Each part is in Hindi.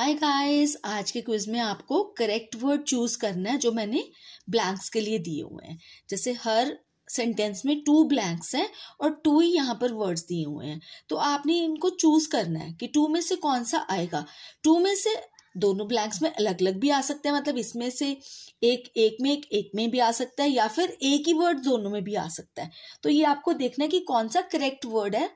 हाय गाइस आज के क्विज में आपको करेक्ट वर्ड चूज करना है जो मैंने ब्लैंक्स के लिए दिए हुए हैं जैसे हर सेंटेंस में टू ब्लैंक्स हैं और टू ही यहाँ पर वर्ड्स दिए हुए हैं तो आपने इनको चूज करना है कि टू में से कौन सा आएगा टू में से दोनों ब्लैंक्स में अलग अलग भी आ सकते हैं मतलब इसमें से एक एक में एक एक में भी आ सकता है या फिर एक ही वर्ड दोनों में भी आ सकता है तो ये आपको देखना है कि कौन सा करेक्ट वर्ड है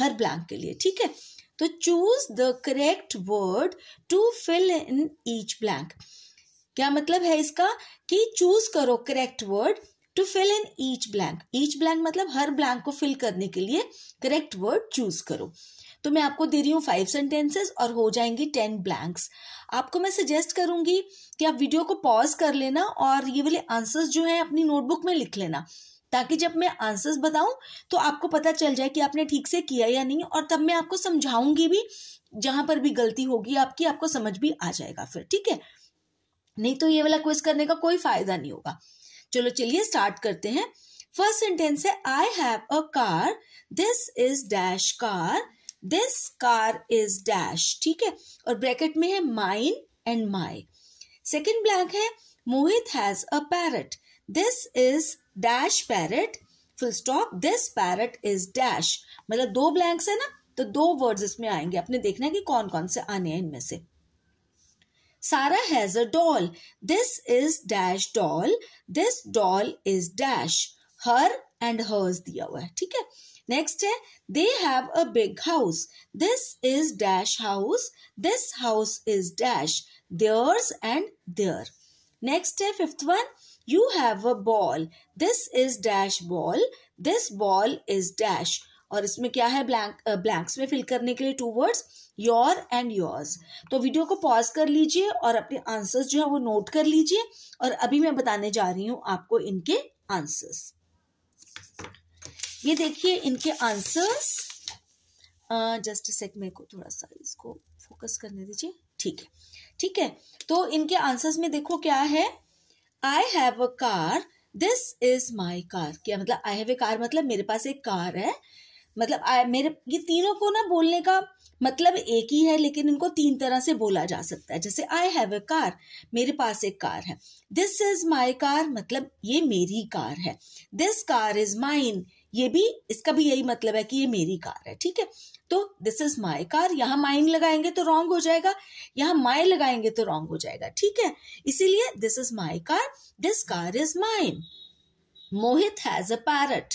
हर ब्लैंक के लिए ठीक है तो choose the correct word to fill in each blank क्या मतलब है इसका कि चूज करो correct word to fill in each blank each blank मतलब हर ब्लैंक को फिल करने के लिए करेक्ट वर्ड चूज करो तो मैं आपको दे रही हूँ फाइव सेंटेंसेस और हो जाएंगी टेन ब्लैंक्स आपको मैं सजेस्ट करूंगी कि आप वीडियो को पॉज कर लेना और ये वाले आंसर्स जो है अपनी नोटबुक में लिख लेना ताकि जब मैं आंसर्स बताऊं तो आपको पता चल जाए कि आपने ठीक से किया या नहीं और तब मैं आपको समझाऊंगी भी जहां पर भी गलती होगी आपकी आपको समझ भी आ जाएगा फिर ठीक है नहीं तो ये वाला क्विज करने का कोई फायदा नहीं होगा चलो चलिए स्टार्ट करते हैं फर्स्ट सेंटेंस है I have a car this is dash car this car is dash ठीक है और ब्रैकेट में है mine and my second blank है Mohit has a parrot this is dash parrot full stop this parrot is dash मतलब दो ब्लैंक्स है ना तो दो वर्ड्स इसमें आएंगे आपने देखना है कि कौन कौन से आने हैं इनमें से Sara has a doll this is dash doll this doll is dash her and hers दिया हुआ है ठीक है नेक्स्ट है they have a big house this is dash house this house is dash theirs and their next है fifth one you have a ball this is dash ball this ball is dash और इसमें क्या है ब्लैंक ब्लैंक्स में फिल करने के लिए two words your and yours तो वीडियो को पॉज कर लीजिए और अपने आंसर्स जो है वो नोट कर लीजिए और अभी मैं बताने जा रही हूं आपको इनके आंसर्स ये देखिए इनके आंसर्स जस्ट सेक मेरे को थोड़ा सा इसको फोकस करने दीजिए ठीक है ठीक है तो इनके आंसर्स में देखो क्या है I have a car this is my car क्या मतलब आई हैव ए कार मतलब मेरे पास एक कार है मतलब I, मेरे ये तीनों को ना बोलने का मतलब एक ही है लेकिन इनको तीन तरह से बोला जा सकता है जैसे आई हैव अ कार मेरे पास एक कार है दिस इज माई कार मतलब ये मेरी कार है दिस कार इज माइन ये भी इसका भी यही मतलब है कि ये मेरी कार है ठीक है तो दिस इज माई कार यहाँ माइंग लगाएंगे तो रॉन्ग हो जाएगा यहाँ माय लगाएंगे तो रॉन्ग हो जाएगा ठीक है इसीलिए this is my car this car is mine Mohit has a parrot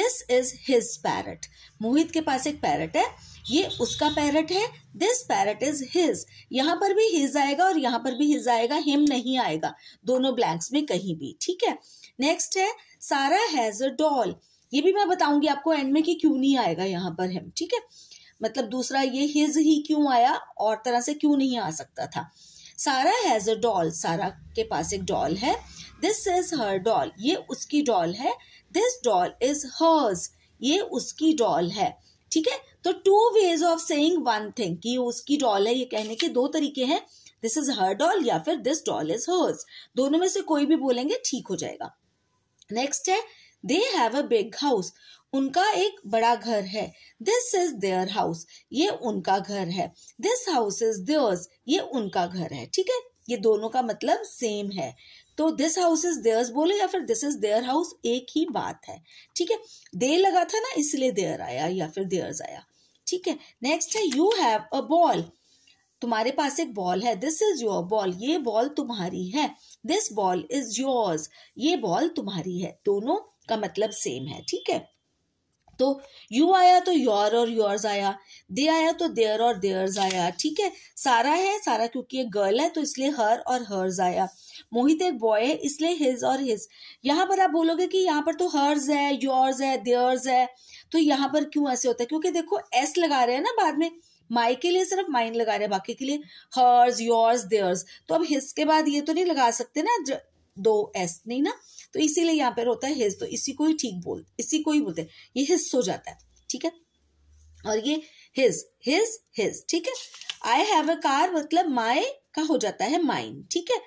this is his parrot Mohit के पास एक पैरट है ये उसका पैरट है दिस पैरट इज हिज यहाँ पर भी हिज आएगा और यहाँ पर भी हिज आएगा हिम नहीं आएगा दोनों ब्लैंक्स में कहीं भी ठीक है नेक्स्ट है सारा हैज अ डॉल ये भी मैं बताऊंगी आपको एंड में कि क्यों नहीं आएगा यहाँ पर हम ठीक है मतलब दूसरा ये हिज ही क्यों आया और तरह से क्यों नहीं आ सकता था सारा हैज अ डॉल सारा के पास एक डॉल है दिस इज हर डॉल ये उसकी डॉल है दिस डॉल इज हर्स ये उसकी डॉल है ठीक है तो two ways of saying one thing कि उसकी डॉल है ये कहने के दो तरीके हैं दिस इज हर डॉल या फिर दिस डॉल इज हर्स दोनों में से कोई भी बोलेंगे ठीक हो जाएगा नेक्स्ट है they have a big house उनका एक बड़ा घर है दिस इज देयर हाउस ये उनका घर है दिस हाउस इज देयर्स ये उनका घर है ठीक है ये दोनों का मतलब सेम है तो दिस हाउस इज देयर्स बोले या फिर दिस इज देयर हाउस एक ही बात है ठीक है दे लगा था ना इसलिए देयर आया या फिर देयर्स आया ठीक है नेक्स्ट है यू हैव अ बॉल तुम्हारे पास एक बॉल है दिस इज योर बॉल ये बॉल तुम्हारी है दिस बॉल इज योर्स ये बॉल तुम्हारी है दोनों का मतलब सेम है ठीक है तो यू आया तो योर और योर्स आया दे आया तो देयर और देयर्स आया ठीक है सारा है सारा क्योंकि ये गर्ल है तो इसलिए हर और हर्स आया मोहित एक बॉय है इसलिए हिज और हिज यहाँ पर आप बोलोगे कि यहाँ पर तो हर्स है योर्स है देयर्स है तो यहाँ पर क्यों ऐसे होता है क्योंकि देखो एस लगा रहे हैं ना बाद में माई के लिए सिर्फ माइन लगा रहे हैं बाकी के लिए हर्स योर्स देयर्स तो अब हिज के बाद ये तो नहीं लगा सकते ना दो एस नहीं ना तो इसीलिए यहाँ पर होता है हिज तो इसी को ही ठीक बोल इसी को ही बोलते हैं ये हिस्स हो जाता है ठीक है और ये हिज हिज हिज ठीक है आई हैव अ कार मतलब माए का हो जाता है माइन ठीक है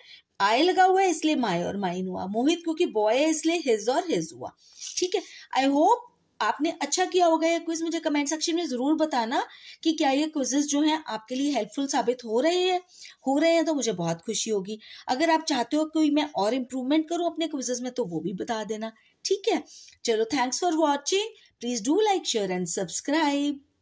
आई लगा हुआ है इसलिए माए और माइन हुआ मोहित क्योंकि बॉय है इसलिए हिज और हिज हुआ ठीक है आई होप आपने अच्छा किया होगा ये क्विज मुझे कमेंट सेक्शन में जरूर बताना कि क्या ये क्विजेस जो हैं आपके लिए हेल्पफुल साबित हो रहे हैं हो रहे हैं तो मुझे बहुत खुशी होगी अगर आप चाहते हो कि मैं और इम्प्रूवमेंट करूँ अपने क्विजेस में तो वो भी बता देना ठीक है चलो thanks for watching please do like share and subscribe